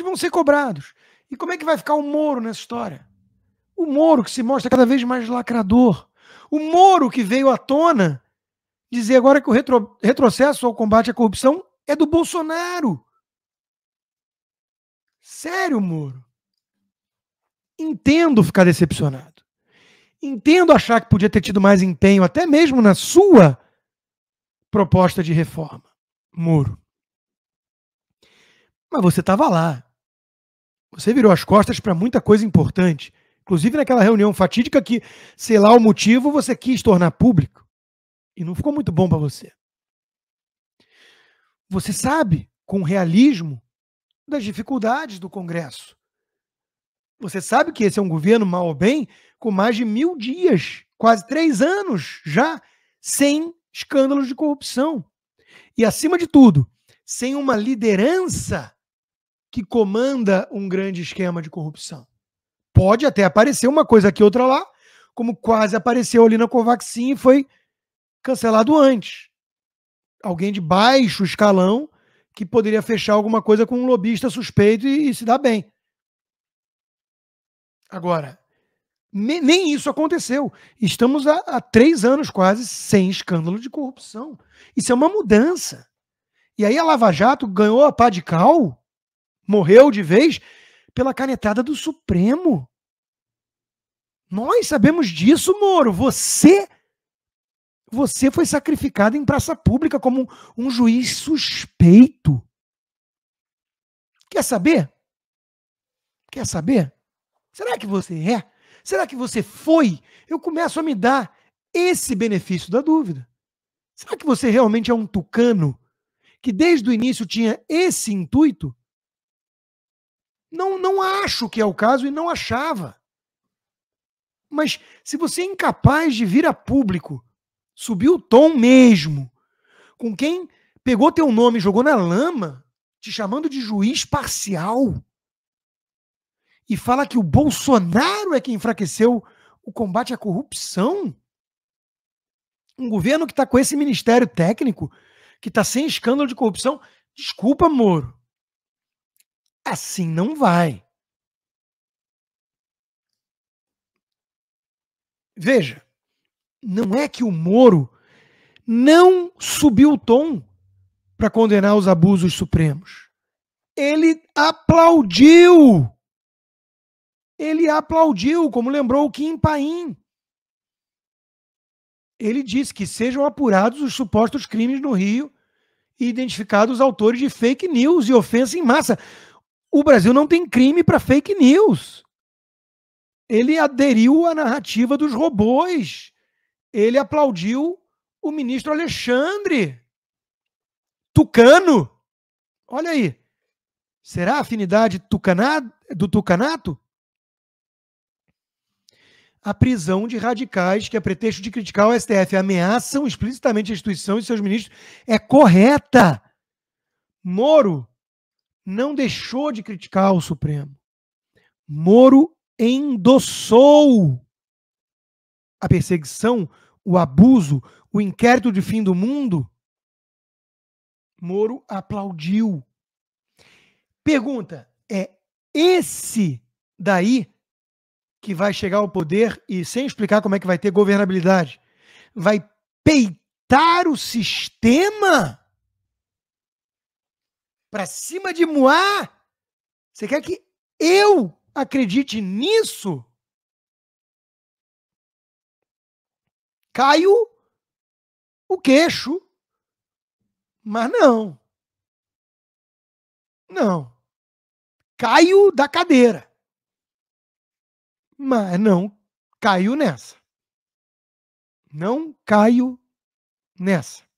eles vão ser cobrados. E como é que vai ficar o Moro nessa história? O Moro que se mostra cada vez mais lacrador. O Moro que veio à tona dizer agora que o retro, retrocesso ao combate à corrupção é do Bolsonaro. Sério, Moro. Entendo ficar decepcionado. Entendo achar que podia ter tido mais empenho, até mesmo na sua proposta de reforma, Moro. Mas você estava lá. Você virou as costas para muita coisa importante, inclusive naquela reunião fatídica que, sei lá o motivo, você quis tornar público e não ficou muito bom para você. Você sabe, com realismo, das dificuldades do Congresso. Você sabe que esse é um governo, mal ou bem, com mais de mil dias, quase três anos já, sem escândalos de corrupção. E, acima de tudo, sem uma liderança que comanda um grande esquema de corrupção. Pode até aparecer uma coisa aqui, outra lá, como quase apareceu ali na Covaxin e foi cancelado antes. Alguém de baixo escalão que poderia fechar alguma coisa com um lobista suspeito e, e se dar bem. Agora, ne nem isso aconteceu. Estamos há, há três anos quase sem escândalo de corrupção. Isso é uma mudança. E aí a Lava Jato ganhou a pá de cal morreu de vez pela canetada do Supremo. Nós sabemos disso, Moro. Você você foi sacrificado em praça pública como um, um juiz suspeito. Quer saber? Quer saber? Será que você é? Será que você foi? Eu começo a me dar esse benefício da dúvida. Será que você realmente é um tucano que desde o início tinha esse intuito? Não, não acho que é o caso e não achava. Mas se você é incapaz de vir a público, subir o tom mesmo, com quem pegou teu nome e jogou na lama, te chamando de juiz parcial, e fala que o Bolsonaro é quem enfraqueceu o combate à corrupção. Um governo que está com esse ministério técnico, que está sem escândalo de corrupção. Desculpa, Moro. Assim não vai. Veja, não é que o Moro não subiu o tom para condenar os abusos supremos. Ele aplaudiu. Ele aplaudiu, como lembrou o Kim Paim. Ele disse que sejam apurados os supostos crimes no Rio e identificados os autores de fake news e ofensa em massa. O Brasil não tem crime para fake news. Ele aderiu à narrativa dos robôs. Ele aplaudiu o ministro Alexandre. Tucano. Olha aí. Será a afinidade do tucanato? A prisão de radicais que, a é pretexto de criticar o STF, ameaçam explicitamente a instituição e seus ministros é correta. Moro não deixou de criticar o Supremo. Moro endossou a perseguição, o abuso, o inquérito de fim do mundo. Moro aplaudiu. Pergunta: é esse daí que vai chegar ao poder e, sem explicar como é que vai ter governabilidade, vai peitar o sistema? para cima de Moá? Você quer que eu acredite nisso? Caio o queixo, mas não. Não. Caio da cadeira. Mas não caio nessa. Não caio nessa.